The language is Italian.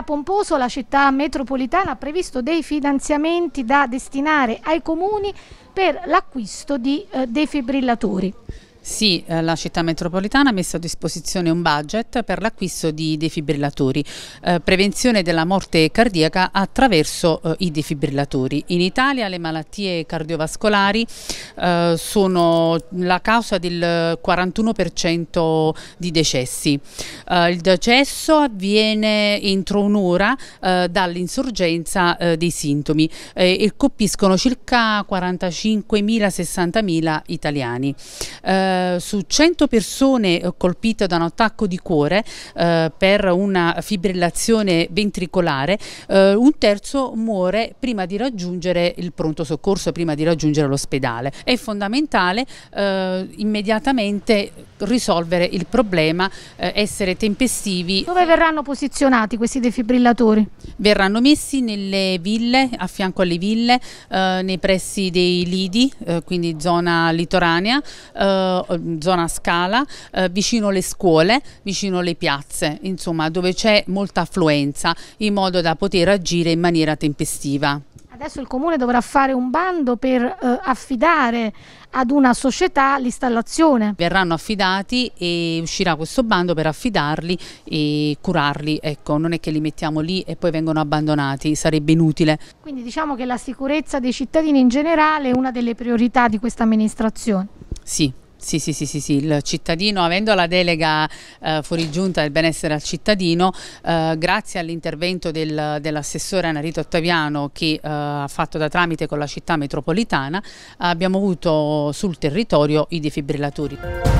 sarà pomposo, la città metropolitana ha previsto dei finanziamenti da destinare ai comuni per l'acquisto di eh, defibrillatori. Sì, eh, la città metropolitana ha messo a disposizione un budget per l'acquisto di defibrillatori, eh, prevenzione della morte cardiaca attraverso eh, i defibrillatori. In Italia le malattie cardiovascolari eh, sono la causa del 41% di decessi. Eh, il decesso avviene entro un'ora eh, dall'insorgenza dei sintomi e colpiscono circa 45.000-60.000 italiani. Eh, su 100 persone colpite da un attacco di cuore eh, per una fibrillazione ventricolare, eh, un terzo muore prima di raggiungere il pronto soccorso, prima di raggiungere l'ospedale. È fondamentale eh, immediatamente risolvere il problema, eh, essere tempestivi. Dove verranno posizionati questi defibrillatori? Verranno messi nelle ville, a fianco alle ville, nei pressi dei lidi, quindi zona litoranea, eh, eh, zona Scala, eh, vicino le scuole, vicino le piazze, insomma dove c'è molta affluenza in modo da poter agire in maniera tempestiva. Adesso il comune dovrà fare un bando per eh, affidare ad una società l'installazione. Verranno affidati e uscirà questo bando per affidarli e curarli, ecco, non è che li mettiamo lì e poi vengono abbandonati, sarebbe inutile. Quindi diciamo che la sicurezza dei cittadini in generale è una delle priorità di questa amministrazione. Sì. Sì, sì, sì, sì, sì, il cittadino, avendo la delega eh, giunta del benessere al cittadino, eh, grazie all'intervento del, dell'assessore Anarito Ottaviano che eh, ha fatto da tramite con la città metropolitana, abbiamo avuto sul territorio i defibrillatori.